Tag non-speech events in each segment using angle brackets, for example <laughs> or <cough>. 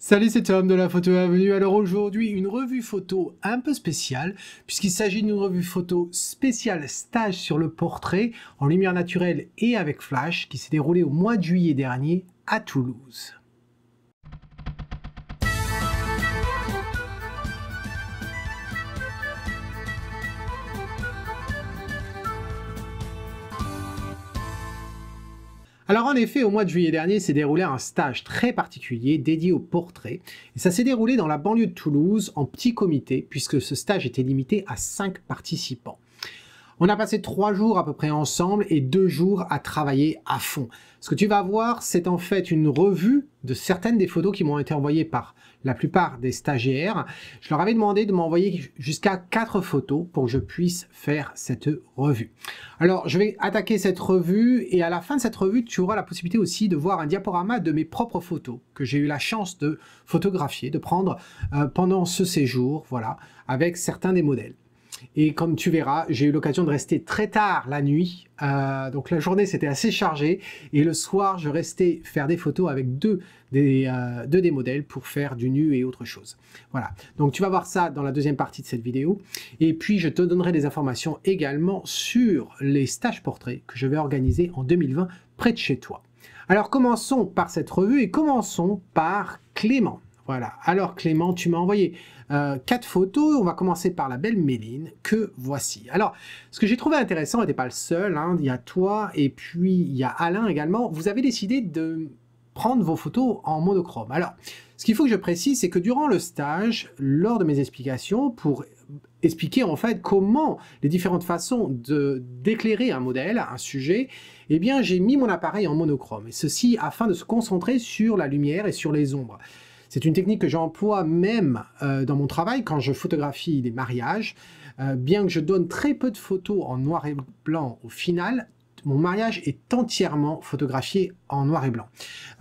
Salut, c'est Tom de la Photo Avenue. Alors aujourd'hui, une revue photo un peu spéciale, puisqu'il s'agit d'une revue photo spéciale stage sur le portrait en lumière naturelle et avec flash qui s'est déroulée au mois de juillet dernier à Toulouse. Alors en effet, au mois de juillet dernier s'est déroulé un stage très particulier dédié au portrait. Et ça s'est déroulé dans la banlieue de Toulouse en petit comité, puisque ce stage était limité à 5 participants. On a passé trois jours à peu près ensemble et deux jours à travailler à fond. Ce que tu vas voir, c'est en fait une revue de certaines des photos qui m'ont été envoyées par la plupart des stagiaires. Je leur avais demandé de m'envoyer jusqu'à quatre photos pour que je puisse faire cette revue. Alors, je vais attaquer cette revue et à la fin de cette revue, tu auras la possibilité aussi de voir un diaporama de mes propres photos que j'ai eu la chance de photographier, de prendre euh, pendant ce séjour, voilà, avec certains des modèles. Et comme tu verras, j'ai eu l'occasion de rester très tard la nuit. Euh, donc la journée c'était assez chargé. Et le soir, je restais faire des photos avec deux des, euh, deux des modèles pour faire du nu et autre chose. Voilà. Donc tu vas voir ça dans la deuxième partie de cette vidéo. Et puis je te donnerai des informations également sur les stages portraits que je vais organiser en 2020 près de chez toi. Alors commençons par cette revue et commençons par Clément. Voilà. Alors Clément, tu m'as envoyé euh, quatre photos. On va commencer par la belle Méline que voici. Alors, ce que j'ai trouvé intéressant, n'était pas le seul. Hein, il y a toi et puis il y a Alain également. Vous avez décidé de prendre vos photos en monochrome. Alors, ce qu'il faut que je précise, c'est que durant le stage, lors de mes explications, pour expliquer en fait comment les différentes façons de d'éclairer un modèle, un sujet, eh bien j'ai mis mon appareil en monochrome, et ceci afin de se concentrer sur la lumière et sur les ombres. C'est une technique que j'emploie même euh, dans mon travail quand je photographie des mariages. Euh, bien que je donne très peu de photos en noir et blanc au final, mon mariage est entièrement photographié en noir et blanc.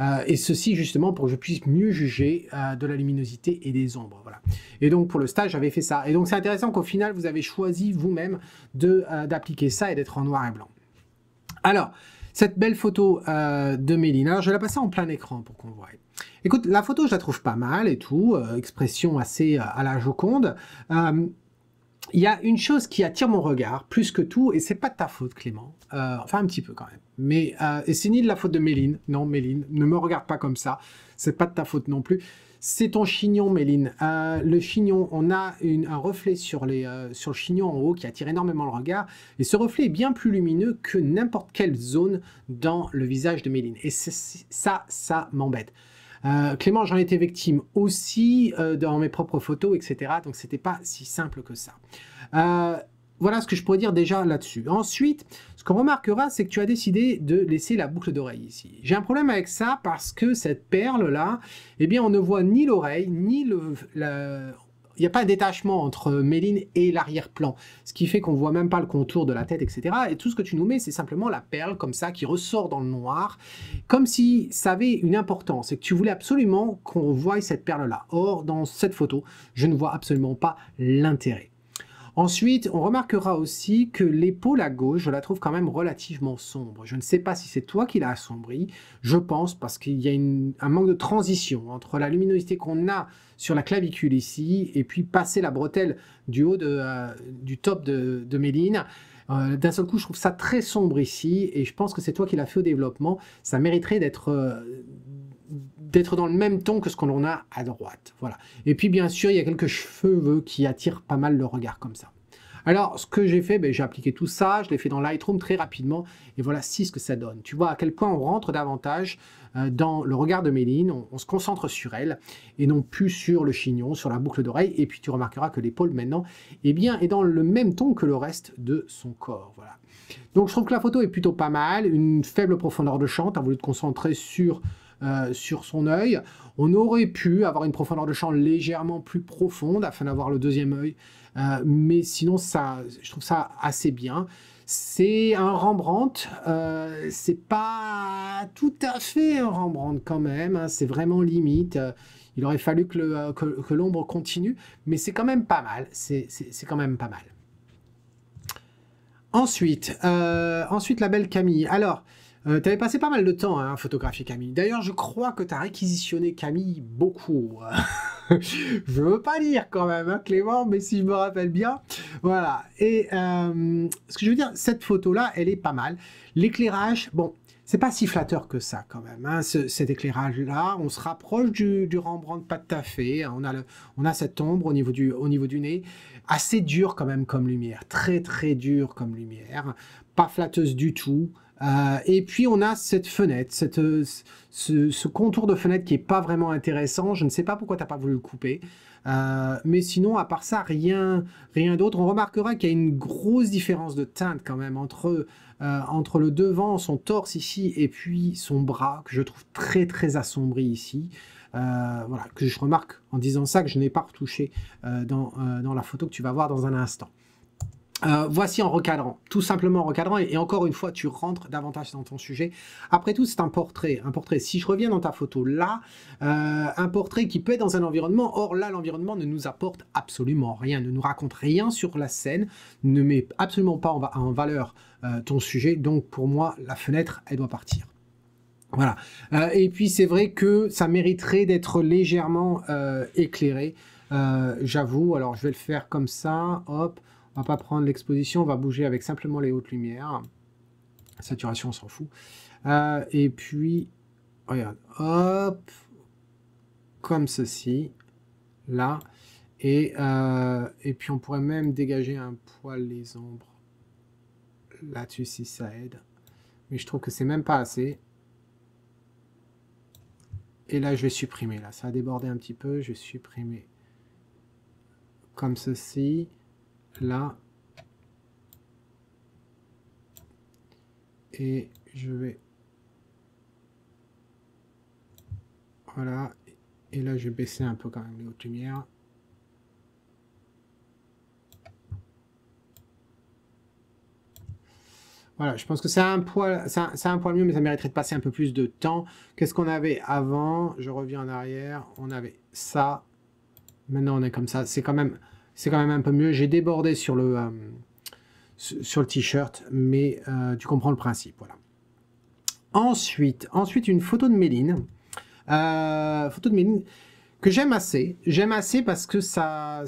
Euh, et ceci justement pour que je puisse mieux juger de la luminosité et des ombres. Voilà. Et donc pour le stage, j'avais fait ça. Et donc c'est intéressant qu'au final, vous avez choisi vous-même d'appliquer ça et d'être en noir et blanc. Alors, cette belle photo de euh, de Mélina, je vais la passer en plein écran pour qu'on voit. Écoute, la photo, je la trouve pas mal et tout, euh, expression assez euh, à la Joconde. Il y a une chose qui attire mon regard plus que tout, et c'est pas de ta faute, Clément. enfin, un petit peu quand même. Mais et c'est ni de la faute de Méline. Non, Méline, ne me regarde pas comme ça. C'est pas de ta faute non plus. C'est ton chignon, Méline. Euh, le chignon, on a un reflet euh, sur, le chignon en haut qui attire énormément le regard. Et ce reflet est bien plus lumineux que n'importe quelle zone dans le visage de Méline. Et ça, ça m'embête. Euh, Clément, j'en étais victime aussi dans mes propres photos, etc. Donc, c'était pas si simple que ça voilà ce que je pourrais dire déjà là-dessus. Ensuite, ce qu'on remarquera, c'est que tu as décidé de laisser la boucle d'oreille ici. J'ai un problème avec ça parce que cette perle-là, eh bien, on ne voit ni l'oreille, ni le... Il n'y a pas un détachement entre Méline et l'arrière-plan, ce qui fait qu'on voit même pas le contour de la tête, etc. Et tout ce que tu nous mets, c'est simplement la perle comme ça qui ressort dans le noir, comme si ça avait une importance et que tu voulais absolument qu'on voie cette perle-là. Or, dans cette photo, je ne vois absolument pas l'intérêt. Ensuite, on remarquera aussi que l'épaule à gauche, je la trouve quand même relativement sombre. Je ne sais pas si c'est toi qui l'as assombrie, je pense, parce qu'il y a un manque de transition entre la luminosité qu'on a sur la clavicule ici, et puis passer la bretelle du haut euh, du top de, Méline. Euh, d'un seul coup, je trouve ça très sombre ici, et je pense que c'est toi qui l'as fait au développement. Ça mériterait d'être... Euh, d'être dans le même ton que ce qu'on a à droite. Voilà. Et puis bien sûr, il y a quelques cheveux qui attirent pas mal le regard comme ça. Alors, ce que j'ai fait, ben, j'ai appliqué tout ça, je l'ai fait dans Lightroom très rapidement, et voilà si ce que ça donne. Tu vois à quel point on rentre davantage euh, dans le regard de Méline, on, se concentre sur elle, et non plus sur le chignon, sur la boucle d'oreille, et puis tu remarqueras que l'épaule maintenant eh bien, est dans le même ton que le reste de son corps. Voilà. Donc je trouve que la photo est plutôt pas mal, une faible profondeur de champ, tu as voulu te concentrer sur euh, sur son œil. On aurait pu avoir une profondeur de champ légèrement plus profonde afin d'avoir le deuxième œil, euh, mais sinon ça, je trouve ça assez bien. C'est un Rembrandt, euh, c'est pas tout à fait un Rembrandt quand même, hein, c'est vraiment limite. Il aurait fallu que l'ombre continue, mais c'est quand même pas mal. C'est quand même pas mal. Ensuite, ensuite la belle Camille. Alors, euh, tu avais passé pas mal de temps à hein, photographier Camille. D'ailleurs, je crois que tu as réquisitionné Camille beaucoup. <laughs> je veux pas dire quand même, hein, Clément, mais si je me rappelle bien. Voilà. Et euh, ce que je veux dire, cette photo-là, elle est pas mal. L'éclairage, bon, c'est pas si flatteur que ça quand même. Hein, cet éclairage-là, on se rapproche du, Rembrandt pas tout à fait. on a, le, on a cette ombre au niveau, du, au niveau du nez, assez dur quand même comme lumière, très très dur comme lumière, pas flatteuse du tout. Euh, et puis on a cette fenêtre, euh, ce, contour de fenêtre qui est pas vraiment intéressant. Je ne sais pas pourquoi tu n'as pas voulu le couper. Euh, mais sinon, à part ça, rien, rien d'autre. On remarquera qu'il y a une grosse différence de teinte quand même entre, entre le devant, son torse ici, et puis son bras, que je trouve très très assombri ici. voilà, que je remarque en disant ça que je n'ai pas retouché dans, dans la photo que tu vas voir dans un instant. Euh, voici en recadrant, tout simplement en recadrant, et, encore une fois, tu rentres davantage dans ton sujet. Après tout, c'est un portrait, un portrait. Si je reviens dans ta photo là, euh, un portrait qui peut être dans un environnement, or là, l'environnement ne nous apporte absolument rien, ne nous raconte rien sur la scène, ne met absolument pas en, valeur euh, ton sujet, donc pour moi, la fenêtre, elle doit partir. Voilà. et puis, c'est vrai que ça mériterait d'être légèrement éclairé, j'avoue. Alors, je vais le faire comme ça, hop va pas prendre l'exposition, on va bouger avec simplement les hautes lumières. Saturation, on s'en fout. Euh, et puis, regarde, hop, comme ceci, là. Et, euh, et puis, on pourrait même dégager un poil les ombres là-dessus si ça aide. Mais je trouve que c'est même pas assez. Et là, je vais supprimer. Là, ça a débordé un petit peu. Je vais supprimer comme ceci là. Et je vais... Voilà. Et là, je vais baisser un peu quand même les hautes lumières. Voilà, je pense que c'est un poil, c'est un, un, poil mieux, mais ça mériterait de passer un peu plus de temps. Qu'est-ce qu'on avait avant Je reviens en arrière. On avait ça. Maintenant, on est comme ça. C'est quand même c'est quand même un peu mieux. J'ai débordé sur le, euh, le t-shirt, mais euh, tu comprends le principe. Voilà. Ensuite, ensuite une photo de Méline. Euh, photo de Méline que j'aime assez. J'aime assez parce que ça,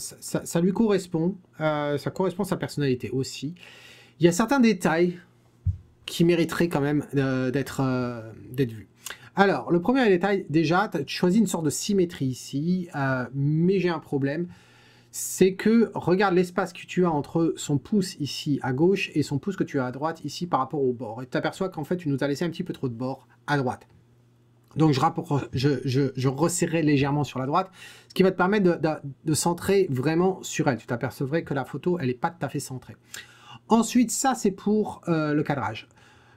lui correspond. ça correspond à sa personnalité aussi. Il y a certains détails qui mériteraient quand même d'être vus. Alors, le premier détail, déjà, tu choisis une sorte de symétrie ici, mais j'ai un problème c'est que regarde l'espace que tu as entre son pouce ici à gauche et son pouce que tu as à droite ici par rapport au bord. Et tu t'aperçois qu'en fait, tu nous as laissé un petit peu trop de bord à droite. Donc je, je, légèrement sur la droite, ce qui va te permettre de, centrer vraiment sur elle. Tu t'apercevrais que la photo, elle n'est pas tout à fait centrée. Ensuite, ça, c'est pour euh, le cadrage.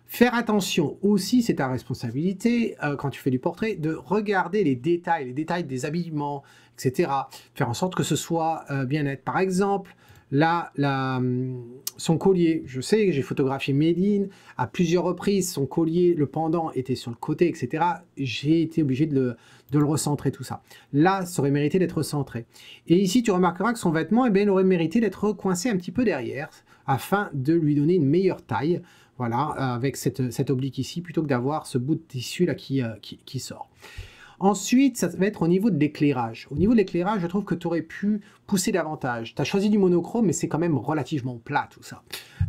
Faire attention aussi, c'est ta responsabilité euh, quand tu fais du portrait, de regarder les détails, les détails des habillements, etc. Faire en sorte que ce soit euh, bien net. Par exemple, là, hum, son collier, je sais que j'ai photographié Méline à plusieurs reprises, son collier, le pendant était sur le côté, etc. J'ai été obligé de le, recentrer, tout ça. Là, ça aurait mérité d'être recentré. Et ici, tu remarqueras que son vêtement, eh bien, il aurait mérité d'être coincé un petit peu derrière, afin de lui donner une meilleure taille, voilà, avec cette, oblique ici, plutôt que d'avoir ce bout de tissu là euh, qui sort. Ensuite, ça va être au niveau de l'éclairage. Au niveau de l'éclairage, je trouve que tu aurais pu pousser davantage. Tu as choisi du monochrome, mais c'est quand même relativement plat tout ça.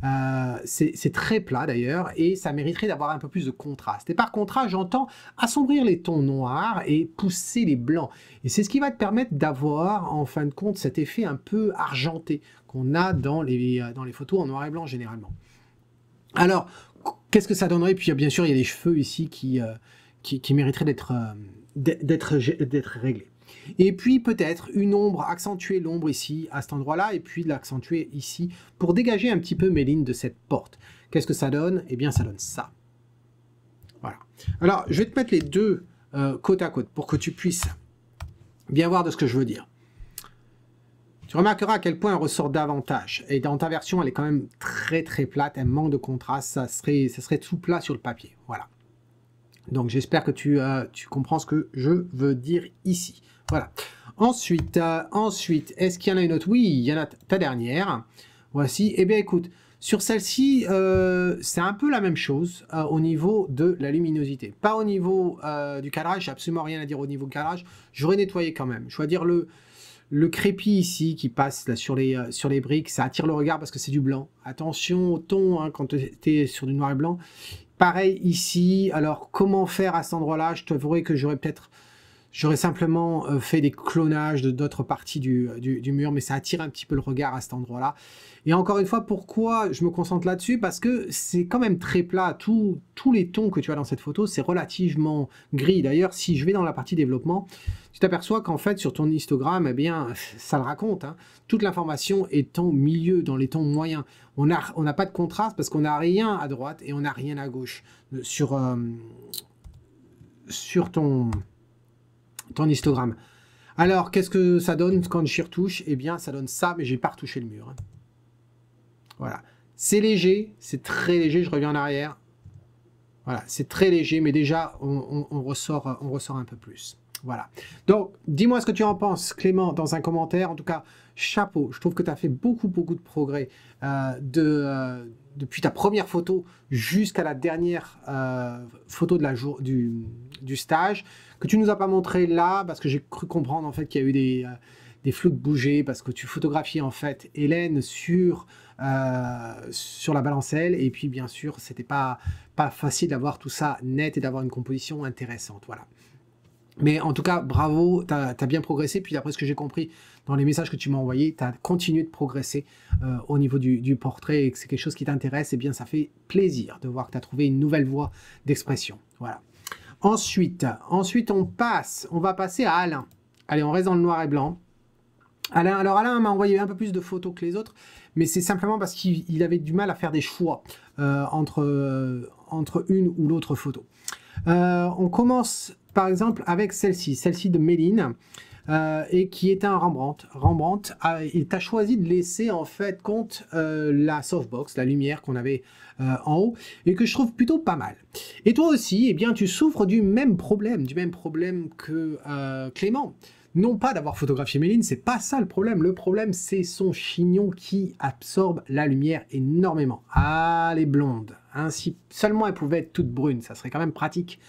Euh, c'est très plat d'ailleurs, et ça mériterait d'avoir un peu plus de contraste. Et par contraste, j'entends assombrir les tons noirs et pousser les blancs. Et c'est ce qui va te permettre d'avoir, en fin de compte, cet effet un peu argenté qu'on a dans les, euh, photos en noir et blanc généralement. Alors, qu'est-ce que ça donnerait Puis bien sûr, il y a les cheveux ici qui, euh, mériteraient d'être d'être réglé. Et puis peut-être une ombre, accentuer l'ombre ici, à cet endroit-là, et puis de l'accentuer ici, pour dégager un petit peu mes lignes de cette porte. Qu'est-ce que ça donne Eh bien ça donne ça. Voilà. Alors je vais te mettre les deux euh, côte à côte, pour que tu puisses bien voir de ce que je veux dire. Tu remarqueras à quel point elle ressort davantage. Et dans ta version, elle est quand même très très plate, elle manque de contraste, ça serait, ça serait tout plat sur le papier. Voilà. Donc j'espère que euh, tu, comprends ce que je veux dire ici. Voilà. Ensuite, euh, ensuite est-ce qu'il y en a une autre Oui, il y en a ta dernière. Voici. Eh bien écoute, sur celle-ci, euh, c'est un peu la même chose au niveau de la luminosité. Pas au niveau du cadrage, j'ai absolument rien à dire au niveau du cadrage. J'aurais nettoyé quand même. Je vais dire le, le crépi ici qui passe sur, les, sur les briques, ça attire le regard parce que c'est du blanc. Attention au ton hein, quand tu es sur du noir et blanc. Pareil ici. Alors, comment faire à cet endroit-là Je te t'avouerai que j'aurais peut-être J'aurais simplement euh, fait des clonages de d'autres parties euh, du, mur, mais ça attire un petit peu le regard à cet endroit-là. Et encore une fois, pourquoi je me concentre là-dessus Parce que c'est quand même très plat. tous les tons que tu as dans cette photo, c'est relativement gris. D'ailleurs, si je vais dans la partie développement, tu t'aperçois qu'en fait, sur ton histogramme, eh bien, ça le raconte. Hein. Toute l'information est en milieu, dans les tons moyens. On n'a on pas de contraste parce qu'on n'a rien à droite et on n'a rien à gauche. Euh, sur, sur ton ton histogramme. Alors, qu'est-ce que ça donne quand je retouche Eh bien, ça donne ça, mais j'ai pas retouché le mur. Hein. Voilà. C'est léger, c'est très léger, je reviens en arrière. Voilà, c'est très léger, mais déjà, on, ressort, on ressort un peu plus. Voilà. Donc, dis-moi ce que tu en penses, Clément, dans un commentaire. En tout cas, chapeau. Je trouve que tu as fait beaucoup, beaucoup de progrès euh, de, euh, depuis ta première photo jusqu'à la dernière euh, photo de la jour, du stage que tu nous as pas montré là, parce que j'ai cru comprendre en fait qu'il y a eu des, euh, de bouger, parce que tu photographiais en fait Hélène sur, euh, sur la balancelle, et puis bien sûr, c'était pas, pas facile d'avoir tout ça net et d'avoir une composition intéressante. Voilà. Mais en tout cas, bravo, tu as, bien progressé. Puis d'après ce que j'ai compris dans les messages que tu m'as envoyés, tu as continué de progresser euh, au niveau du, portrait et que c'est quelque chose qui t'intéresse. Et eh bien, ça fait plaisir de voir que tu as trouvé une nouvelle voie d'expression. Voilà. Ensuite, ensuite on passe, on va passer à Alain. Allez, on reste dans le noir et blanc. Alain, alors Alain m'a envoyé un peu plus de photos que les autres, mais c'est simplement parce qu'il avait du mal à faire des choix euh, entre, euh, entre une ou l'autre photo. Euh, on commence par exemple avec celle-ci, celle-ci de Méline. Euh, et qui était un Rembrandt. Rembrandt a, t’a choisi de laisser en fait compte euh, la softbox, la lumière qu'on avait euh, en haut, et que je trouve plutôt pas mal. Et toi aussi, eh bien, tu souffres du même problème, du même problème que Clément non pas d'avoir photographié Méline, c'est pas ça le problème. Le problème, c'est son chignon qui absorbe la lumière énormément. Ah, les blondes. Ainsi, si seulement elle pouvait être toute brune, ça serait quand même pratique.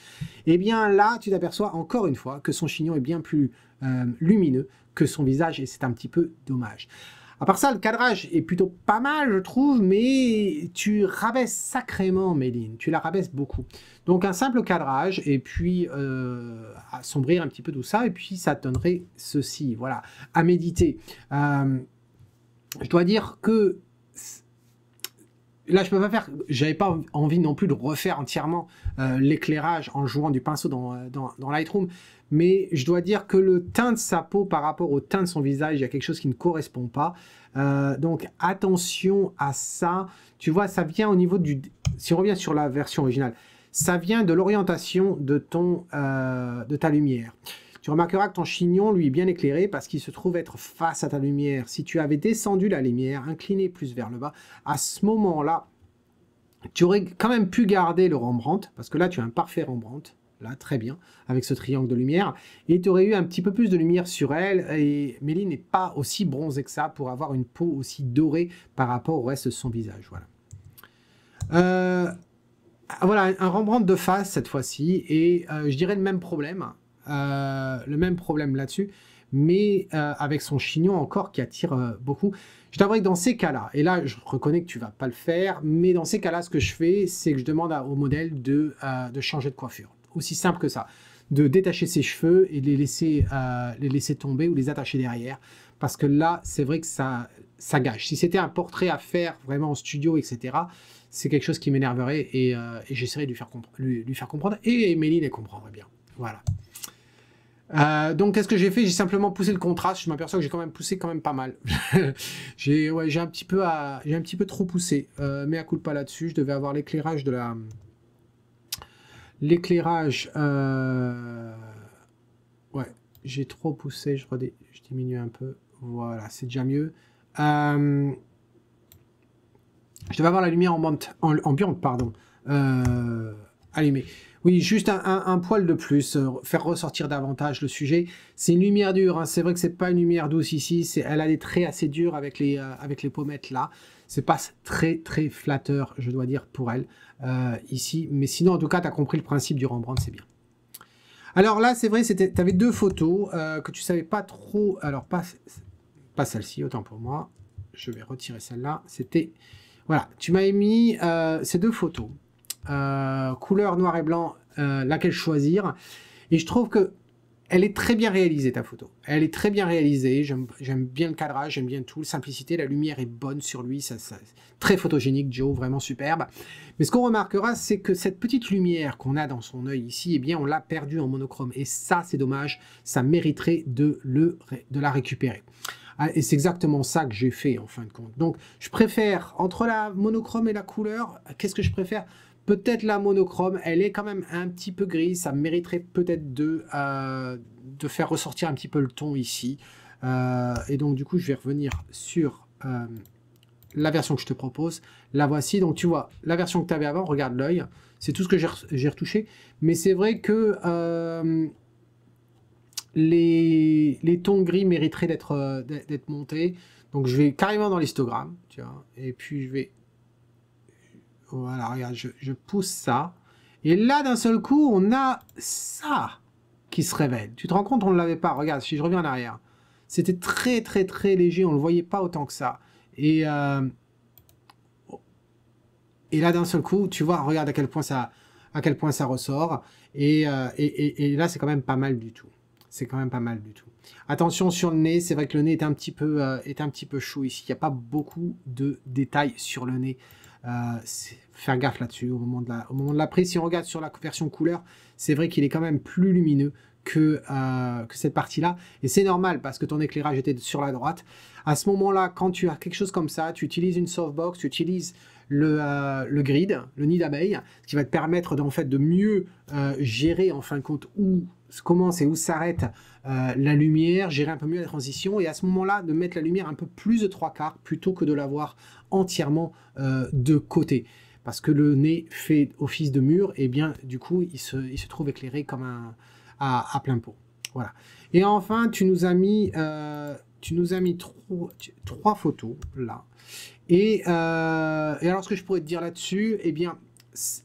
Eh bien là, tu t'aperçois encore une fois que son chignon est bien plus euh, lumineux que son visage et c'est un petit peu dommage. À part ça, le cadrage est plutôt pas mal, je trouve, mais tu rabaisses sacrément Méline, tu la rabaisses beaucoup. Donc un simple cadrage, et puis assombrir euh, un petit peu tout ça, et puis ça donnerait ceci, voilà, à méditer. Euh, je dois dire que là je peux pas faire j'avais pas envie non plus de refaire entièrement euh, l'éclairage en jouant du pinceau dans, dans, dans Lightroom mais je dois dire que le teint de sa peau par rapport au teint de son visage, il y a quelque chose qui ne correspond pas. Euh, donc attention à ça. Tu vois, ça vient au niveau du... Si on revient sur la version originale, ça vient de l'orientation de, euh, de ta lumière. Tu remarqueras que ton chignon, lui, est bien éclairé parce qu'il se trouve être face à ta lumière. Si tu avais descendu la lumière, incliné plus vers le bas, à ce moment-là, tu aurais quand même pu garder le Rembrandt, parce que là, tu as un parfait Rembrandt là, très bien, avec ce triangle de lumière. Et tu aurais eu un petit peu plus de lumière sur elle, et Mélie n'est pas aussi bronzée que ça pour avoir une peau aussi dorée par rapport au reste de son visage. Voilà. Euh, voilà, un Rembrandt de face cette fois-ci, et euh, je dirais le même problème, euh, le même problème là-dessus, mais avec son chignon encore qui attire beaucoup. Je t'avouerai que dans ces cas-là, et là je reconnais que tu vas pas le faire, mais dans ces cas-là, ce que je fais, c'est que je demande au modèle de changer de coiffure aussi simple que ça. De détacher ses cheveux et de les laisser, euh, les laisser tomber ou les attacher derrière. Parce que là, c'est vrai que ça, ça gâche. Si c'était un portrait à faire vraiment en studio, etc., c'est quelque chose qui m'énerverait et, euh, j'essaierais de lui faire, comprendre. Et Méline les comprendrait bien. Voilà. Euh, donc, qu'est-ce que j'ai fait J'ai simplement poussé le contraste. Je m'aperçois que j'ai quand même poussé quand même pas mal. <laughs> j'ai ouais, un petit peu un petit peu trop poussé. mais à coup de pas là-dessus, je devais avoir l'éclairage de la, L'éclairage, euh, ouais, j'ai trop poussé, je, je, diminue un peu. Voilà, c'est déjà mieux. Euh, je devais avoir la lumière ambiante, ambiante pardon, euh, allumée. Oui, juste un, poil de plus, faire ressortir davantage le sujet. C'est une lumière dure, hein. c'est vrai que c'est pas une lumière douce ici, elle a des traits assez durs avec les pommettes là c'est pas très très flatteur, je dois dire, pour elle euh, ici. Mais sinon, en tout cas, tu as compris le principe du Rembrandt, c'est bien. Alors là, c'est vrai, tu avais deux photos euh, que tu savais pas trop. Alors, pas, celle-ci, autant pour moi. Je vais retirer celle-là. C'était. Voilà, tu m'avais mis euh, ces deux photos. couleur noir et blanc, laquelle choisir. Et je trouve que elle est très bien réalisée ta photo. Elle est très bien réalisée. J'aime bien le cadrage, j'aime bien tout, la simplicité, la lumière est bonne sur lui, ça, très photogénique, Joe, vraiment superbe. Mais ce qu'on remarquera, c'est que cette petite lumière qu'on a dans son œil ici, eh bien, on l'a perdue en monochrome. Et ça, c'est dommage. Ça mériterait de, le, de la récupérer. Ah, et c'est exactement ça que j'ai fait en fin de compte. Donc, je préfère entre la monochrome et la couleur, qu'est-ce que je préfère Peut-être la monochrome, elle est quand même un petit peu grise, ça mériterait peut-être de, euh, de faire ressortir un petit peu le ton ici. Euh, et donc du coup, je vais revenir sur euh, la version que je te propose. La voici, donc tu vois, la version que tu avais avant, regarde l'œil, c'est tout ce que j'ai retouché. Mais c'est vrai que les, les tons gris mériteraient d'être montés. Donc je vais carrément dans l'histogramme, et puis je vais voilà, regarde, je, pousse ça. Et là, d'un seul coup, on a ça qui se révèle. Tu te rends compte, on ne l'avait pas. Regarde, si je reviens en arrière. C'était très, très, très léger. On ne le voyait pas autant que ça. Et, euh, et là, d'un seul coup, tu vois, regarde à quel point ça, à quel point ça ressort. Euh, et, là, c'est quand même pas mal du tout. C'est quand même pas mal du tout. Attention sur le nez, c'est vrai que le nez est un petit peu, euh, est un petit peu chaud ici. Il n'y a pas beaucoup de détails sur le nez. Euh, faire gaffe là-dessus au, moment de la, au moment de prise. Si on regarde sur la version couleur, c'est vrai qu'il est quand même plus lumineux que, euh, que cette partie-là. Et c'est normal parce que ton éclairage était sur la droite. À ce moment-là, quand tu as quelque chose comme ça, tu utilises une softbox, tu utilises le, euh, grid, le nid d'abeille, ce qui va te permettre fait de mieux euh, gérer en fin de compte où commence et où s'arrête la lumière, gérer un peu mieux la transition et à ce moment-là de mettre la lumière un peu plus de trois quarts plutôt que de l'avoir entièrement de côté parce que le nez fait office de mur, et bien du coup, il se, il se trouve éclairé comme un, à, plein pot. Voilà. Et enfin, tu nous as mis, euh, tu nous as mis trois, photos là. Euh, et, alors, ce que je pourrais te dire là-dessus, et eh bien,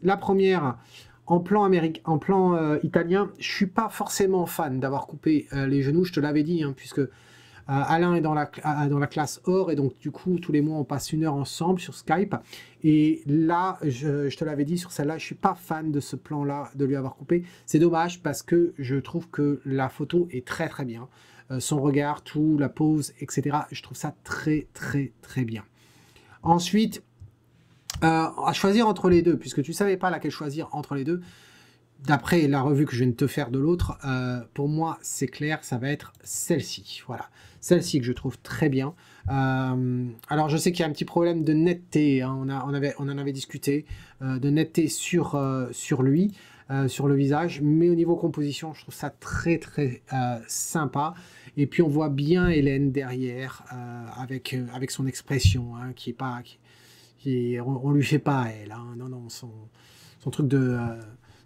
la première, en plan, en plan euh, italien, je suis pas forcément fan d'avoir coupé les genoux. Je te l'avais dit, hein, puisque euh, Alain est euh, dans la, classe or et donc du coup tous les mois on passe une heure ensemble sur Skype. Et là, je, te l'avais dit sur celle-là, je suis pas fan de ce plan-là, de lui avoir coupé. C'est dommage parce que je trouve que la photo est très très bien. Euh, son regard, tout, la pose, etc. Je trouve ça très très très bien. Ensuite, à choisir entre les deux, puisque tu ne savais pas laquelle choisir entre les deux d'après la revue que je viens de te faire de l'autre, euh, pour moi, c'est clair, ça va être celle-ci. Voilà, celle-ci que je trouve très bien. Euh, alors, je sais qu'il y a un petit problème de netteté, hein. on, en avait discuté, euh, de netteté sur, lui, sur le visage, mais au niveau composition, je trouve ça très très sympa. Et puis, on voit bien Hélène derrière, avec, avec son expression, hein, qui est pas... Qui, on, lui fait pas à elle, hein. non, non, son, son truc de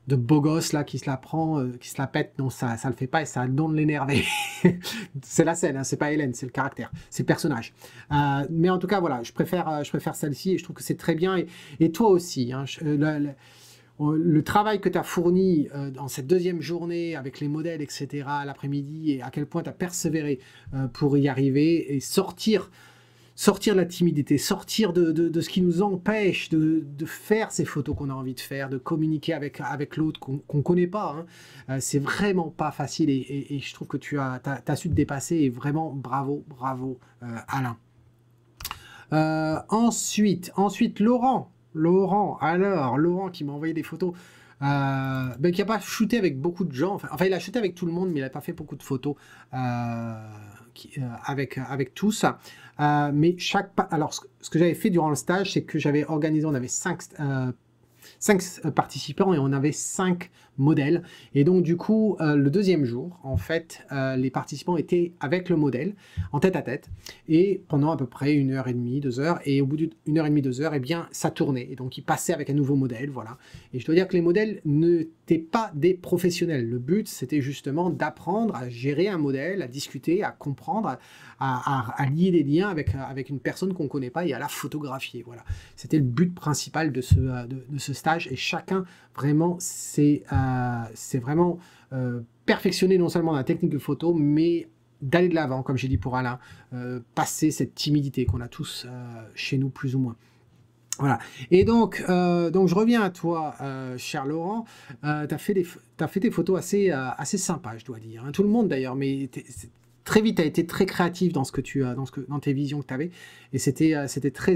de beau gosse là qui se la prend, euh, qui se la pète. Non, ça, ça le fait pas et ça a le don de l'énerver. <laughs> c'est la scène, hein, c'est pas Hélène, c'est le caractère, c'est le personnage. Euh, mais en tout cas, voilà, je préfère, euh, je préfère celle-ci et je trouve que c'est très bien. Et, toi aussi, hein, le, travail que tu as fourni dans cette deuxième journée avec les modèles, etc., l'après-midi, et à quel point tu as persévéré pour y arriver et sortir sortir de la timidité, sortir de, ce qui nous empêche de, faire ces photos qu'on a envie de faire, de communiquer avec, avec l'autre qu'on ne connaît pas. Hein. Euh, c'est vraiment pas facile et, je trouve que tu as, su te dépasser et vraiment bravo, bravo euh, Alain. Euh, ensuite, ensuite Laurent, Laurent, alors Laurent qui m'a envoyé des photos. Ben, qui n'a pas shooté avec beaucoup de gens. Enfin, il a shooté avec tout le monde, mais il n'a pas fait beaucoup de photos avec, avec tous. Euh, mais chaque pas alors ce que j'avais fait durant le stage, c'est que j'avais organisé, on avait cinq euh, cinq euh, participants et on avait cinq modèles. Et donc du coup, euh, le deuxième jour, en fait, euh, les participants étaient avec le modèle en tête à tête et pendant à peu près une heure et demie, deux heures. Et au bout d'une heure et demie, deux heures, et eh bien, ça tournait. Et donc ils passaient avec un nouveau modèle, voilà. Et je dois dire que les modèles n'étaient pas des professionnels. Le but, c'était justement d'apprendre à gérer un modèle, à discuter, à comprendre, à, lier des liens avec, avec une personne qu'on ne connaît pas et à la photographier. Voilà. C'était le but principal de ce stage et chacun vraiment c'est c'est euh, vraiment euh, perfectionner non seulement la technique de photo mais d'aller de l'avant comme j'ai dit pour Alain euh, passer cette timidité qu'on a tous chez nous plus ou moins voilà. Et donc, donc je reviens à toi, cher Laurent. tu as, as, fait des photos assez, assez sympas, je dois dire. Hein. Tout le monde d'ailleurs, mais très vite, tu as été très créatif dans, ce que tu, dans, ce dans tes visions que tu avais. Et c'était euh, très,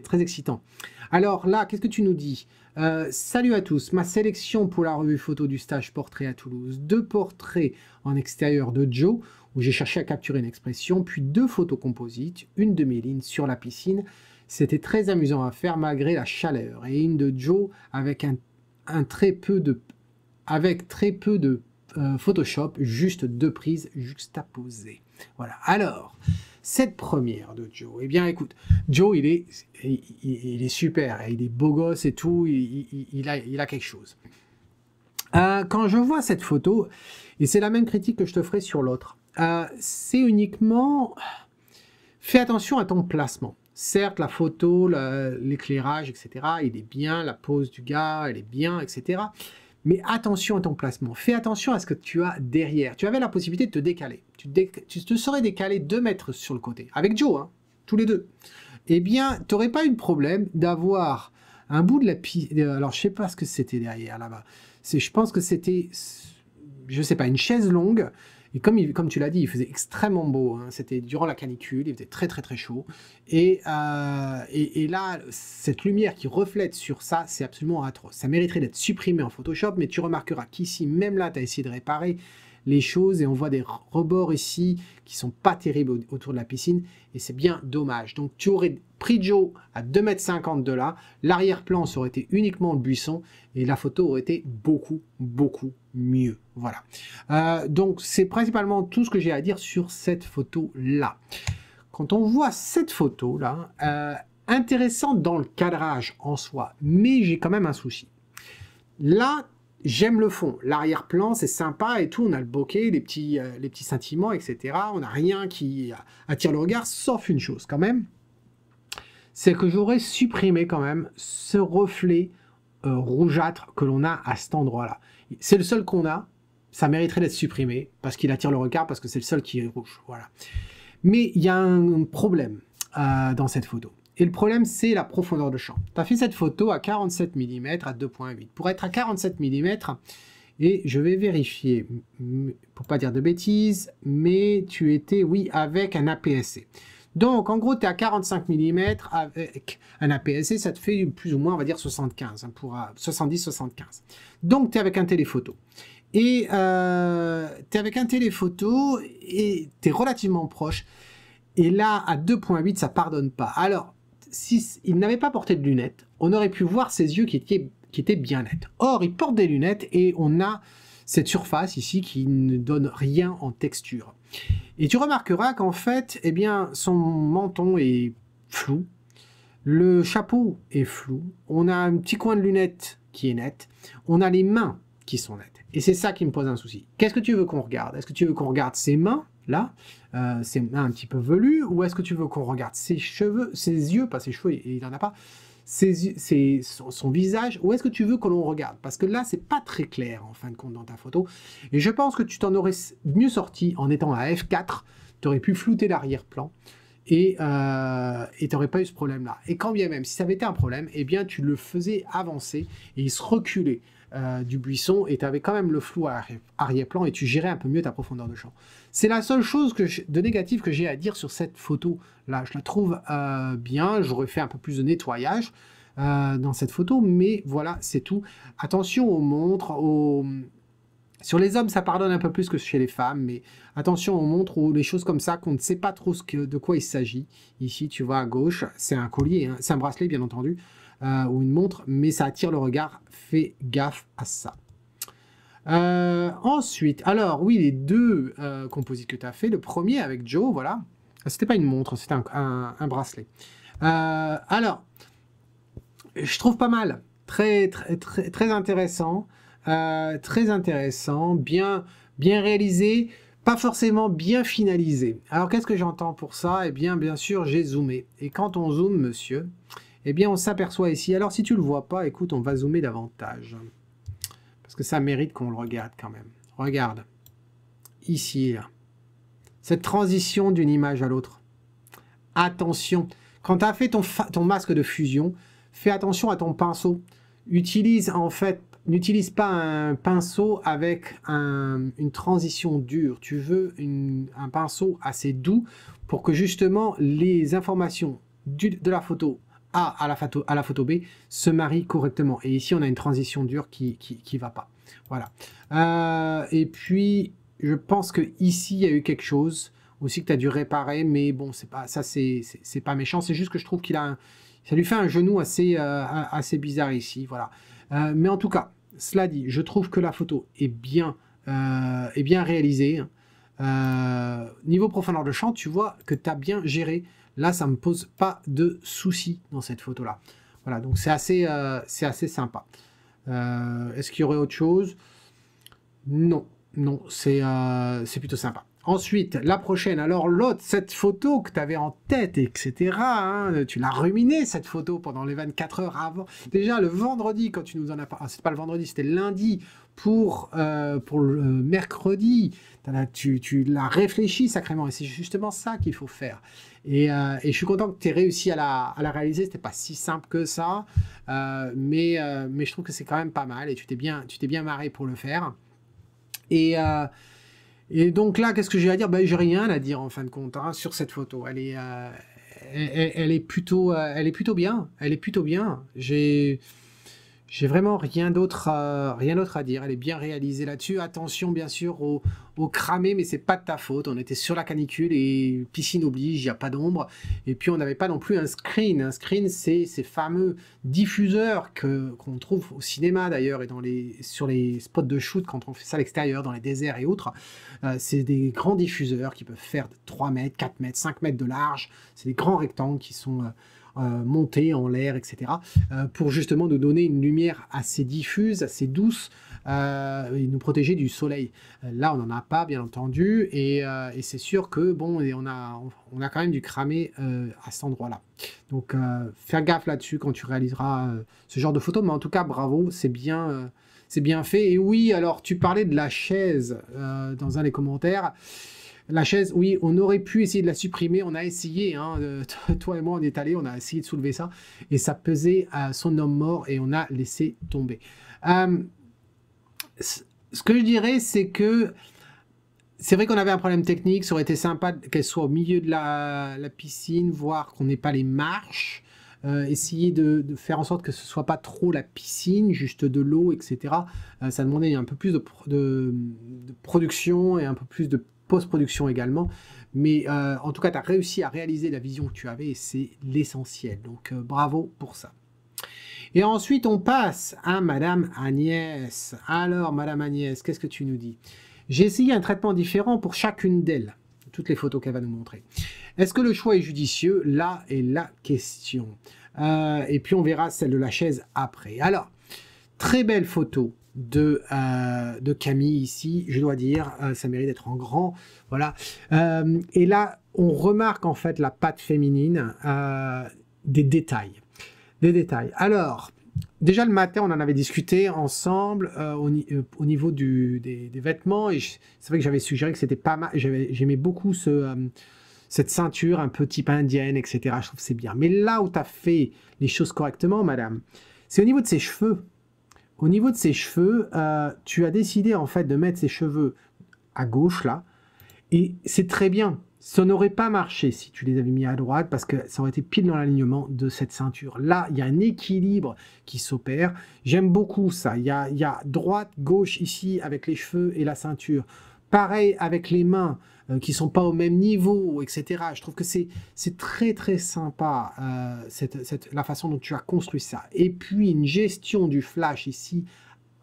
très excitant. Alors là, qu'est-ce que tu nous dis euh, Salut à tous, ma sélection pour la revue photo du stage Portrait à Toulouse. Deux portraits en extérieur de Joe, où j'ai cherché à capturer une expression, puis deux photos composites, une de Méline sur la piscine. C'était très amusant à faire malgré la chaleur. Et une de Joe avec un très peu de, avec très peu de euh, Photoshop, juste deux prises juxtaposées. Voilà. Alors, cette première de Joe, eh bien écoute, Joe, il est, il, est super, hein. il est beau gosse et tout, il, a, il a quelque chose. Euh, quand je vois cette photo, et c'est la même critique que je te ferai sur l'autre, euh, c'est uniquement fais attention à ton placement. Certes, la photo, l'éclairage, etc., il est bien, la pose du gars, elle est bien, etc mais attention à ton placement. Fais attention à ce que tu as derrière. Tu avais la possibilité de te décaler. Tu, te serais décalé 2 mètres sur le côté, avec Joe, hein. tous les deux. Eh bien, tu n'aurais pas eu de problème d'avoir un bout de la euh, Alors, je ne sais pas ce que c'était derrière là-bas. Je pense que c'était, je ne sais pas, une chaise longue et comme, tu l'as dit, il faisait extrêmement beau. Hein. C'était durant la canicule, il faisait très très très chaud. Euh, et, là, cette lumière qui reflète sur ça, c'est absolument atroce. Ça mériterait d'être supprimé en Photoshop, mais tu remarqueras qu'ici, même là, tu as essayé de réparer les choses et on voit des rebords ici qui sont pas terribles autour de la piscine et c'est bien dommage. Donc tu aurais pris Joe à 2,50 m de là, l'arrière-plan ça aurait été uniquement le buisson et la photo aurait été beaucoup, beaucoup mieux. Voilà. Euh, donc c'est principalement tout ce que j'ai à dire sur cette photo-là. Quand on voit cette photo-là, euh, intéressante dans le cadrage en soi, mais j'ai quand même un souci. Là, j'aime le fond. L'arrière-plan, c'est sympa et tout. On a le bokeh, les petits, euh, les petits sentiments, etc. On n'a rien qui attire le regard, sauf une chose quand même. C'est que j'aurais supprimé quand même ce reflet rougeâtre que l'on a à cet endroit-là. C'est le seul qu'on a. Ça mériterait d'être supprimé parce qu'il attire le regard, parce que c'est le seul qui est rouge. Voilà. Mais il y a un problème euh, dans cette photo. Et le problème, c'est la profondeur de champ. Tu as fait cette photo à 47 mm à 2.8. Pour être à 47 mm, et je vais vérifier, pour pas dire de bêtises, mais tu étais, oui, avec un APS-C. Donc, en gros, tu es à 45 mm avec un APS-C, ça te fait plus ou moins, on va dire, 75, hein, pour 70-75. Euh, Donc, tu es avec un téléphoto. Et euh, tu es avec un téléphoto et tu es relativement proche. Et là, à 2.8, ça pardonne pas. Alors, s'il n'avait pas porté de lunettes, on aurait pu voir ses yeux qui qui étaient bien nets. Or, il porte des lunettes et on a cette surface ici qui ne donne rien en texture. Et tu remarqueras qu'en fait, eh bien, son menton est flou, le chapeau est flou, on a un petit coin de lunette qui est net, on a les mains qui sont nettes. Et c'est ça qui me pose un souci. Qu'est-ce que tu veux qu'on regarde Est-ce que tu veux qu'on regarde ses mains, là, euh, ses mains un petit peu velues, ou est-ce que tu veux qu'on regarde ses cheveux, ses yeux, pas ses cheveux, il n'en a pas, son, visage, où est-ce que tu veux que l'on regarde Parce que là, c'est pas très clair en fin de compte dans ta photo. Et je pense que tu t'en aurais mieux sorti en étant à F4. Tu aurais pu flouter l'arrière-plan et euh, tu n'aurais pas eu ce problème-là. Et quand bien même, si ça avait été un problème, eh bien, tu le faisais avancer et il se reculait. Euh, du buisson et tu avais quand même le flou arrière-plan et tu gérais un peu mieux ta profondeur de champ. C'est la seule chose de négatif que j'ai à dire sur cette photo là. Je la trouve euh, bien, j'aurais fait un peu plus de nettoyage euh, dans cette photo, mais voilà, c'est tout. Attention aux montres, Sur les hommes, ça pardonne un peu plus que chez les femmes, mais attention aux montres ou les choses comme ça qu'on ne sait pas trop ce que, de quoi il s'agit. Ici, tu vois à gauche, c'est un collier, hein. c'est un bracelet bien entendu. Euh, ou une montre, mais ça attire le regard. Fais gaffe à ça. Euh, ensuite, alors oui, les deux euh, composites que tu as fait, le premier avec Joe, voilà, ah, c'était pas une montre, c'était un, bracelet. alors, je trouve pas mal, très très très, très intéressant, très intéressant, bien bien réalisé pas forcément bien finalisé. Alors qu'est-ce que j'entends pour ça Eh bien, bien sûr, j'ai zoomé. Et quand on zoome, monsieur, eh bien on s'aperçoit ici. Alors si tu ne le vois pas, écoute, on va zoomer davantage. Parce que ça mérite qu'on le regarde quand même. Regarde, ici, cette transition d'une image à l'autre. Attention, quand tu as fait ton, masque de fusion, fais attention à ton pinceau. Utilise en fait n'utilise pas un pinceau avec une transition dure. Tu veux un pinceau assez doux pour que justement les informations de la photo a à la photo, à la photo B se marie correctement. Et ici, on a une transition dure qui qui, va pas. Voilà. Euh, et puis, je pense que ici, il y a eu quelque chose aussi que tu as dû réparer, mais bon, c'est pas ça, c'est pas méchant. C'est juste que je trouve qu'il a ça lui fait un genou assez euh, assez bizarre ici. Voilà. Euh, mais en tout cas, cela dit, je trouve que la photo est bien est bien réalisée. niveau profondeur de champ, tu vois que tu as bien géré Là, ça me pose pas de souci dans cette photo-là. Voilà, donc c'est assez, euh, c'est assez sympa. Euh, est-ce qu'il y aurait autre chose Non, non, c'est euh, plutôt sympa. Ensuite, la prochaine. Alors l'autre, cette photo que tu avais en tête, etc. Hein, tu l'as ruminée, cette photo, pendant les 24 heures avant. Déjà, le vendredi, quand tu nous en as parlé... Ah, c'est pas le vendredi, c'était lundi pour, euh, pour le mercredi. Tu, tu l'as réfléchi sacrément. Et c'est justement ça qu'il faut faire. Euh, et, je suis content que tu aies réussi à la, à la réaliser. C'était pas si simple que ça, euh, mais, euh, mais je trouve que c'est quand même pas mal et tu t'es bien, tu t'es bien marré pour le faire. Et, donc là, qu'est-ce que j'ai à dire ben, J'ai rien à dire en fin de compte hein, sur cette photo. Elle est, elle, est plutôt, elle est plutôt bien. Elle est plutôt bien. J'ai j'ai vraiment rien d'autre à, rien d'autre à dire. Elle est bien réalisée là-dessus. Attention, bien sûr, au, au cramé, mais c'est pas de ta faute. On était sur la canicule et piscine oblige, il n'y a pas d'ombre. Et puis, on n'avait pas non plus un screen. Un screen, c'est ces fameux diffuseurs que, qu'on trouve au cinéma d'ailleurs et dans les, sur les spots de shoot quand on fait ça à l'extérieur, dans les déserts et autres. Euh, c'est des grands diffuseurs qui peuvent faire 3 mètres, 4 mètres, 5 mètres de large. C'est des grands rectangles qui sont. Euh, euh, monter en l'air, etc., euh, pour justement nous donner une lumière assez diffuse, assez douce, euh, et nous protéger du soleil. Là, on n'en a pas, bien entendu, et, c'est sûr que, bon, on, a, on a quand même du cramer à cet endroit-là. Donc, faire gaffe là-dessus quand tu réaliseras ce genre de photo. mais en tout cas, bravo, c'est bien c'est bien fait. Et oui, alors tu parlais de la chaise dans un des commentaires. La chaise, oui, on aurait pu essayer de la supprimer. On a essayé, hein, euh, <laughs> toi et moi, on est allés, on a essayé de soulever ça. Et ça pesait à son homme mort et on a laissé tomber. Euh, ce que je dirais, c'est que c'est vrai qu'on avait un problème technique. Ça aurait été sympa qu'elle soit au milieu de la, piscine, voire qu'on n'ait pas les marches. Euh, essayer de, faire en sorte que ce soit pas trop la piscine, juste de l'eau, etc. ça demandait un peu plus de, production et un peu plus de post-production également. Mais euh, en tout cas, tu as réussi à réaliser la vision que tu avais et c'est l'essentiel. Donc euh, bravo pour ça. Et ensuite, on passe à Madame Agnès. Alors, Madame Agnès, qu'est-ce que tu nous dis J'ai essayé un traitement différent pour chacune d'elles, toutes les photos qu'elle va nous montrer. Est-ce que le choix est judicieux Là est la question. Euh, et puis, on verra celle de la chaise après. Alors, très belle photo, de, euh, de Camille ici, je dois dire, euh, ça mérite d'être en grand. Voilà. Euh, et là, on remarque en fait la patte féminine des détails. Des détails. Alors, déjà le matin, on en avait discuté ensemble au, niveau du, des, vêtements. Et c'est vrai que j'avais suggéré que c'était pas mal. J'aimais beaucoup ce cette ceinture un peu type indienne, etc. Je trouve c'est bien. Mais là où tu as fait les choses correctement, madame, c'est au niveau de ses cheveux au niveau de ses cheveux, euh, tu as décidé en fait de mettre ses cheveux à gauche là, et c'est très bien. Ça n'aurait pas marché si tu les avais mis à droite parce que ça aurait été pile dans l'alignement de cette ceinture. Là, il y a un équilibre qui s'opère. J'aime beaucoup ça. il y a droite, gauche ici avec les cheveux et la ceinture. Pareil avec les mains qui euh, qui sont pas au même niveau, etc. Je trouve que c'est très très sympa euh, la façon dont tu as construit ça. Et puis une gestion du flash ici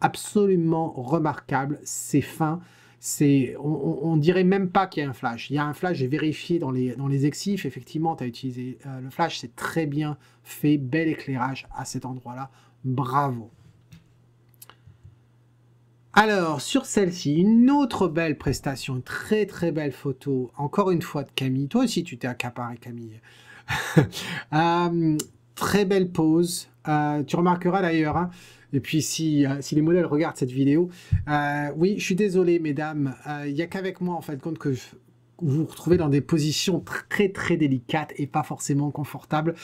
absolument remarquable, c'est fin. C'est, on, ne dirait même pas qu'il y a un flash. Il y a un flash, j'ai vérifié dans les, dans les exifs, effectivement, tu as utilisé euh, le flash, c'est très bien fait, bel éclairage à cet endroit-là. Bravo. Alors, sur celle-ci, une autre belle prestation, très très belle photo, encore une fois de Camille. Toi aussi, tu t'es accaparé, Camille. <laughs> Euh, très belle pose. Euh, tu remarqueras d'ailleurs, hein, et puis euh, si, les modèles regardent cette vidéo, oui, je suis désolé, mesdames, il n'y a qu'avec moi, en fait, compte que vous vous retrouvez dans des positions très très délicates et pas forcément confortables.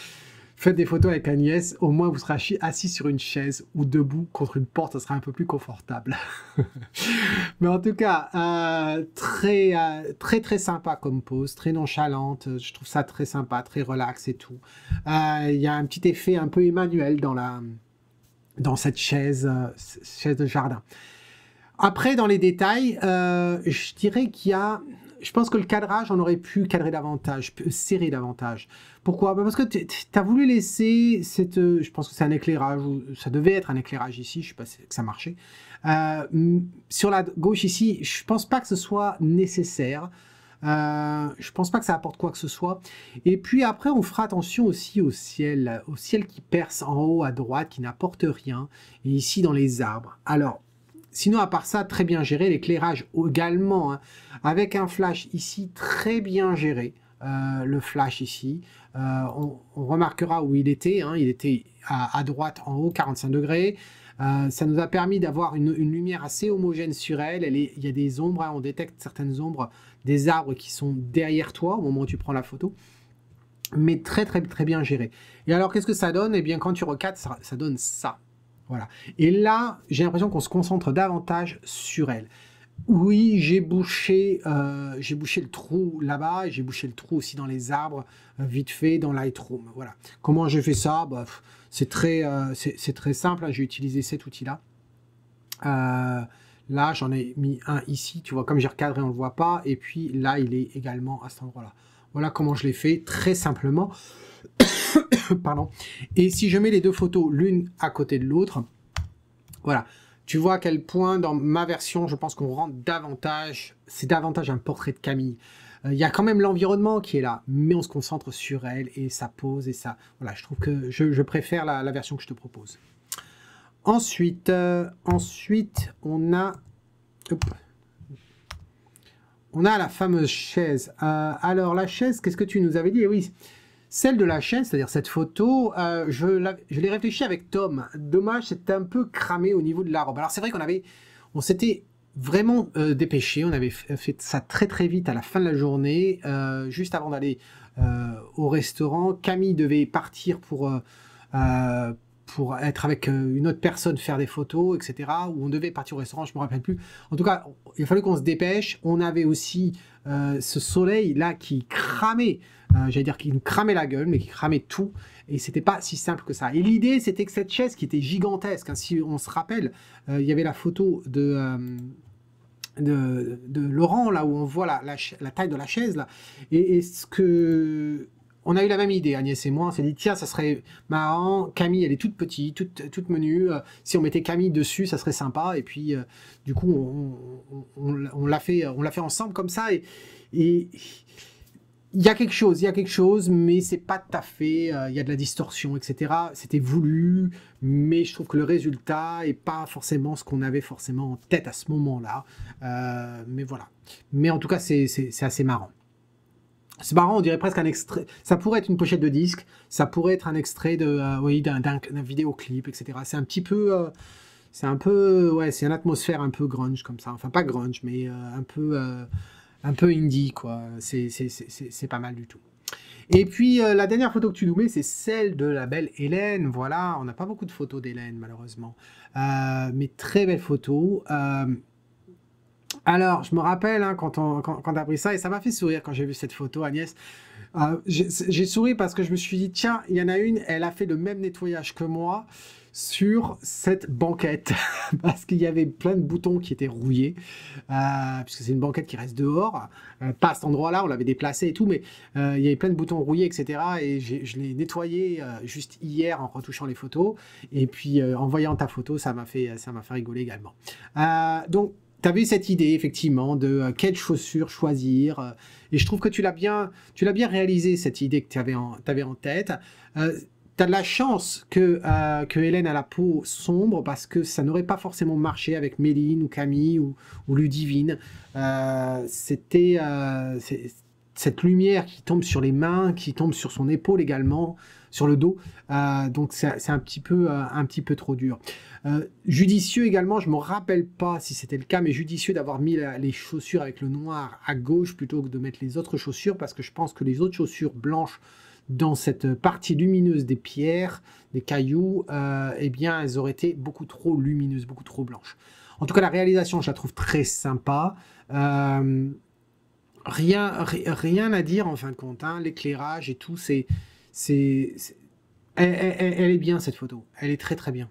Faites des photos avec Agnès, au moins vous serez assis sur une chaise ou debout contre une porte, ça sera un peu plus confortable. <laughs> Mais en tout cas, euh, très, euh, très très sympa comme pose, très nonchalante, je trouve ça très sympa, très relax et tout. Euh, il y a un petit effet un peu Emmanuel dans, la, dans cette chaise, chaise de jardin. Après, dans les détails, je dirais qu'il y a je pense que le cadrage, on aurait pu cadrer davantage, serrer davantage. Pourquoi bah, Parce que tu as voulu laisser cette. Euh, je pense que c'est un éclairage, ça devait être un éclairage ici, je ne sais pas si ça marchait. Euh, sur la gauche ici, je ne pense pas que ce soit nécessaire. je euh, je pense pas que ça apporte quoi que ce soit. Et puis après, on fera attention aussi au ciel, au ciel qui perce en haut à droite, qui n'apporte rien, et ici dans les arbres. Alors, Sinon, à part ça, très bien géré. L'éclairage également, hein. avec un flash ici très bien géré. Euh, le flash ici. Euh, on, remarquera où il était. Hein. il était à, droite en haut, 45 degrés. Euh, ça nous a permis d'avoir une, lumière assez homogène sur elle. il y a des ombres, hein. on détecte certaines ombres des arbres qui sont derrière toi au moment où tu prends la photo. Mais très très très bien géré. Et alors qu'est-ce que ça donne Eh bien quand tu recadres, ça donne ça. Voilà. Et là, j'ai l'impression qu'on se concentre davantage sur elle. Oui, j'ai bouché, euh, j'ai bouché le trou là-bas, j'ai bouché le trou aussi dans les arbres, vite fait, dans Lightroom. Voilà. Comment j'ai fait ça bah, C'est très, euh, c'est très simple, hein. j'ai utilisé cet outil-là. Euh, là, j'en ai mis un ici, tu vois, comme j'ai recadré, on ne le voit pas. Et puis là, il est également à cet endroit-là. Voilà comment je l'ai fait, très simplement. <laughs> parlant Et si je mets les deux photos l'une à côté de l'autre, voilà. Tu vois à quel point dans ma version, je pense qu'on rentre davantage, c'est davantage un portrait de Camille. Euh, il ya y a quand même l'environnement qui est là, mais on se concentre sur elle et sa pose et ça. Voilà, je trouve que je, préfère la, version que je te propose. Ensuite, euh, ensuite on a... On a la fameuse chaise. Euh, alors, la chaise, qu'est-ce que tu nous avais dit eh oui, celle de la chaîne, c'est-à-dire cette photo, euh, je, l'ai réfléchi avec Tom. Dommage, c'était un peu cramé au niveau de la robe. Alors c'est vrai qu'on avait, on s'était vraiment euh, dépêché. On avait fait ça très très vite à la fin de la journée, euh, juste avant d'aller au restaurant. Camille devait partir pour pour être avec euh, une autre personne, faire des photos, etc. Ou on devait partir au restaurant, je ne me rappelle plus. En tout cas, il a fallu qu'on se dépêche. On avait aussi euh, ce soleil là qui cramait, euh, j'allais dire qui nous cramait la gueule, mais qui cramait tout. Et c'était pas si simple que ça. Et l'idée, c'était que cette chaise qui était gigantesque, hein, si on se rappelle, il y avait la photo de de, Laurent, là où on voit la, la, taille de la chaise, là. Et, et, ce que on a eu la même idée, Agnès et moi. On s'est dit, tiens, ça serait marrant. Camille, elle est toute petite, toute, toute menue. Euh, si on mettait Camille dessus, ça serait sympa. Et puis, euh, du coup, on, on, l'a fait, on l'a fait ensemble comme ça. Et il y a quelque chose, il y a quelque chose, mais c'est pas tout à fait. Euh, il y a de la distorsion, etc. C'était voulu, mais je trouve que le résultat est pas forcément ce qu'on avait forcément en tête à ce moment-là. mais voilà. Mais en tout cas, c'est assez marrant. C'est marrant, on dirait presque un extrait. Ça pourrait être une pochette de disque, ça pourrait être un extrait de, euh, oui, d'un, d'un, clip, vidéoclip, etc. C'est un petit peu. Euh, c'est un peu. Ouais, c'est une atmosphère un peu grunge comme ça. Enfin, pas grunge, mais euh, un, peu, un peu indie, quoi. C'est, c'est pas mal du tout. Et puis, la dernière photo que tu nous mets, c'est celle de la belle Hélène. Voilà, on n'a pas beaucoup de photos d'Hélène, malheureusement. mais très belle photo. Alors, je me rappelle hein, quand on quand, pris ça, et ça m'a fait sourire quand j'ai vu cette photo, Agnès. Euh, j'ai souri parce que je me suis dit, tiens, il y en a une, elle a fait le même nettoyage que moi sur cette banquette <laughs> parce qu'il y avait plein de boutons qui étaient rouillés euh, puisque c'est une banquette qui reste dehors euh, pas à cet endroit là on l'avait déplacé et tout mais il y avait plein de boutons rouillés etc et je l'ai nettoyé juste hier en retouchant les photos et puis en voyant ta photo ça m'a fait ça m'a fait rigoler également donc tu avais cette idée effectivement de euh, quelle chaussure choisir. Euh, et je trouve que tu l'as bien, tu l'as bien réalisé cette idée que tu avais, en, tête. Euh, tu as de la chance que, que Hélène a la peau sombre parce que ça n'aurait pas forcément marché avec Méline ou Camille ou, Ludivine. C'était cette lumière qui tombe sur les mains, qui tombe sur son épaule également, sur le dos. donc c'est un petit peu un petit peu trop dur. Euh, judicieux également, je ne me rappelle pas si c'était le cas, mais judicieux d'avoir mis les chaussures avec le noir à gauche plutôt que de mettre les autres chaussures, parce que je pense que les autres chaussures blanches dans cette partie lumineuse des pierres, des cailloux, euh, eh bien, elles auraient été beaucoup trop lumineuses, beaucoup trop blanches. En tout cas, la réalisation, je la trouve très sympa. Euh, rien, rien à dire en fin de compte. Hein. L'éclairage et tout, c'est, elle est bien cette photo. Elle est très très bien.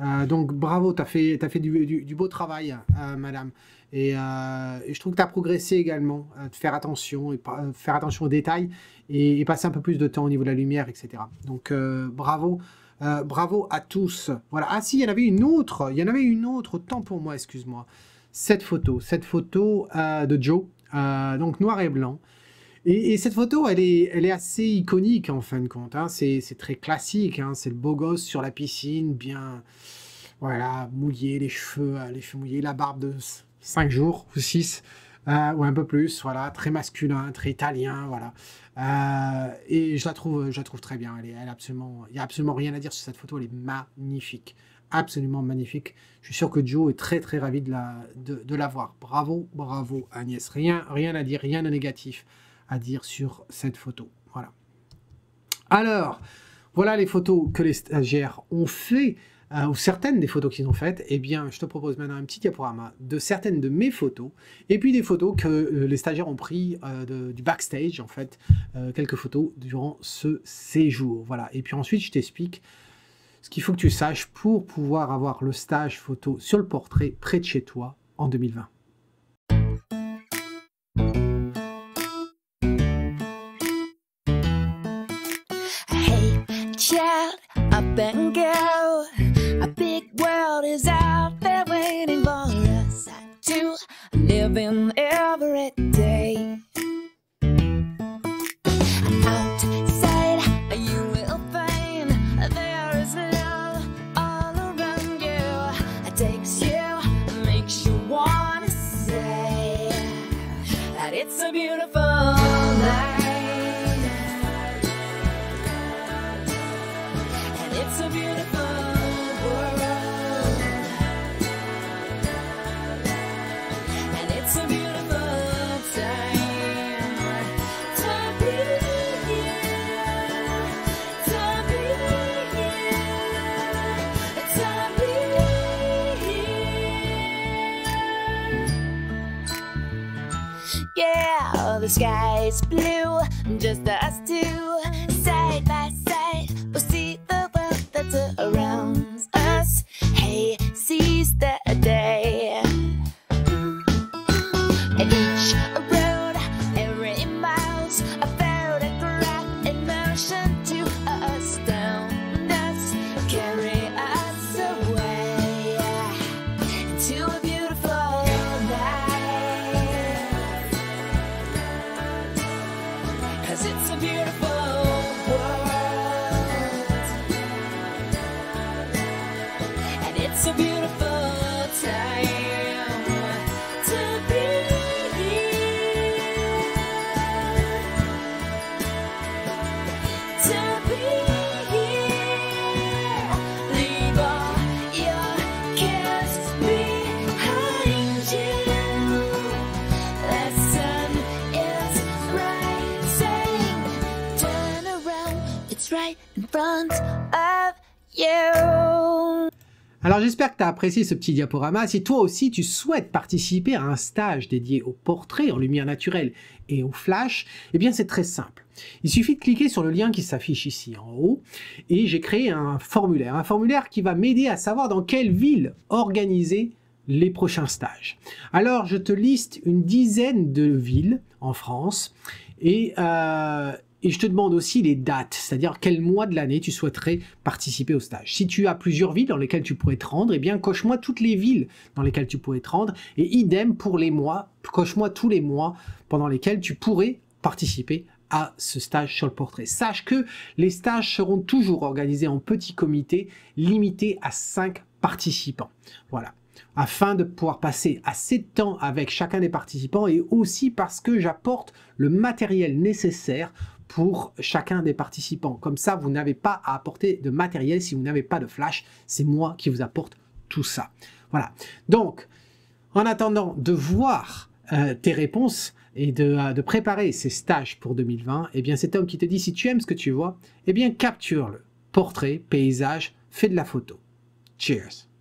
Euh, donc bravo, tu as fait, du, beau travail, euh, madame. Euh, et, je trouve que tu as progressé également, de faire attention, et faire attention aux détails et, passer un peu plus de temps au niveau de la lumière, etc. Donc bravo. bravo à tous. Voilà. Ah si, il y en avait une autre. Il y en avait une autre. Tant pour moi, excuse-moi. Cette photo, cette photo de Joe, donc noir et blanc. Et, cette photo, elle est, elle est assez iconique en fin de compte. Hein. C'est très classique. Hein. C'est le beau gosse sur la piscine, bien voilà, mouillé, les cheveux, euh, les cheveux mouillés, la barbe de 5 jours ou 6. Euh, ou un peu plus, voilà, très masculin, très italien, voilà. Euh, et je la trouve, je la trouve très bien. Elle est, elle absolument, il y a absolument rien à dire sur cette photo. Elle est magnifique, absolument magnifique. Je suis sûr que Joe est très très ravi de la, de, de voir. Bravo, bravo Agnès. Rien, rien à dire, rien de négatif à dire sur cette photo. Voilà. Alors, voilà les photos que les stagiaires ont fait, euh, ou certaines des photos qu'ils ont faites. Eh bien, je te propose maintenant un petit diaporama de certaines de mes photos, et puis des photos que euh, les stagiaires ont pris euh, du backstage, en fait, quelques photos durant ce séjour. Voilà. Et puis ensuite, je t'explique ce qu'il faut que tu saches pour pouvoir avoir le stage photo sur le portrait près de chez toi en 2020. Bengal. A big world is out there waiting for us. I do live in every day. the sky's blue, just us two. tu apprécié ce petit diaporama, si toi aussi tu souhaites participer à un stage dédié au portrait en lumière naturelle et au flash, et eh bien c'est très simple. Il suffit de cliquer sur le lien qui s'affiche ici en haut et j'ai créé un formulaire, un formulaire qui va m'aider à savoir dans quelle ville organiser les prochains stages. Alors je te liste une dizaine de villes en France et euh, et je te demande aussi les dates, c'est-à-dire quel mois de l'année tu souhaiterais participer au stage. Si tu as plusieurs villes dans lesquelles tu pourrais te rendre, eh bien coche-moi toutes les villes dans lesquelles tu pourrais te rendre. Et idem pour les mois, coche-moi tous les mois pendant lesquels tu pourrais participer à ce stage sur le portrait. Sache que les stages seront toujours organisés en petits comités limités à 5 participants. Voilà. Afin de pouvoir passer assez de temps avec chacun des participants et aussi parce que j'apporte le matériel nécessaire pour chacun des participants. Comme ça, vous n'avez pas à apporter de matériel si vous n'avez pas de flash. C'est moi qui vous apporte tout ça. Voilà. Donc, en attendant de voir euh, tes réponses et euh, de, préparer ces stages pour 2020, eh bien cet homme qui te dit si tu aimes ce que tu vois, eh bien capture-le. Portrait, paysage, fais de la photo. Cheers.